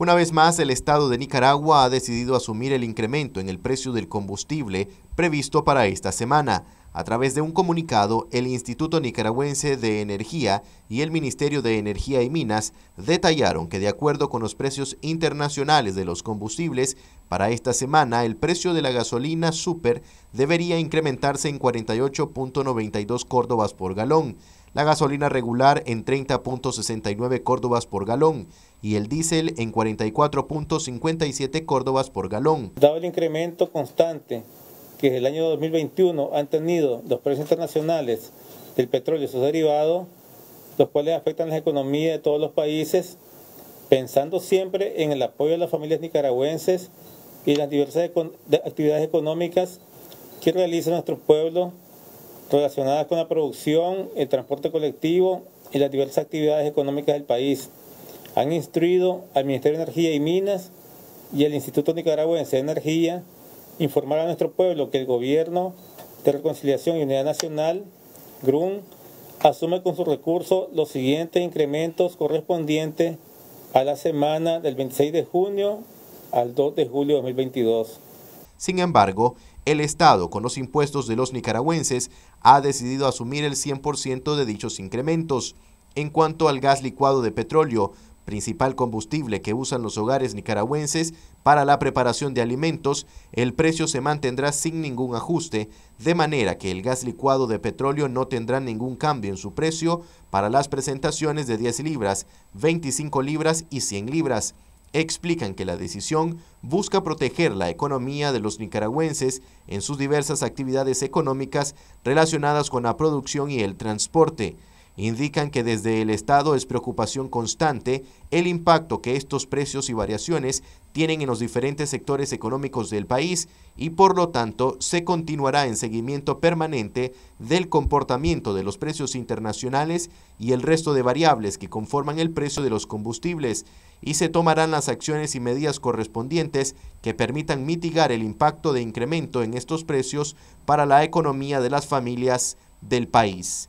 Una vez más, el Estado de Nicaragua ha decidido asumir el incremento en el precio del combustible previsto para esta semana. A través de un comunicado, el Instituto Nicaragüense de Energía y el Ministerio de Energía y Minas detallaron que de acuerdo con los precios internacionales de los combustibles, para esta semana el precio de la gasolina super debería incrementarse en 48.92 córdobas por galón, la gasolina regular en 30.69 córdobas por galón y el diésel en 44.57 córdobas por galón. Dado el incremento constante que desde el año 2021 han tenido los precios internacionales del petróleo y sus derivados, los cuales afectan las economías de todos los países, pensando siempre en el apoyo de las familias nicaragüenses y las diversas actividades económicas que realiza nuestro pueblo relacionadas con la producción, el transporte colectivo y las diversas actividades económicas del país. Han instruido al Ministerio de Energía y Minas y al Instituto Nicaragüense de Energía informar a nuestro pueblo que el Gobierno de Reconciliación y Unidad Nacional, GRUN, asume con sus recursos los siguientes incrementos correspondientes a la semana del 26 de junio al 2 de julio de 2022. Sin embargo, el Estado, con los impuestos de los nicaragüenses, ha decidido asumir el 100% de dichos incrementos. En cuanto al gas licuado de petróleo, principal combustible que usan los hogares nicaragüenses para la preparación de alimentos, el precio se mantendrá sin ningún ajuste, de manera que el gas licuado de petróleo no tendrá ningún cambio en su precio para las presentaciones de 10 libras, 25 libras y 100 libras explican que la decisión busca proteger la economía de los nicaragüenses en sus diversas actividades económicas relacionadas con la producción y el transporte, indican que desde el Estado es preocupación constante el impacto que estos precios y variaciones tienen en los diferentes sectores económicos del país y por lo tanto se continuará en seguimiento permanente del comportamiento de los precios internacionales y el resto de variables que conforman el precio de los combustibles y se tomarán las acciones y medidas correspondientes que permitan mitigar el impacto de incremento en estos precios para la economía de las familias del país.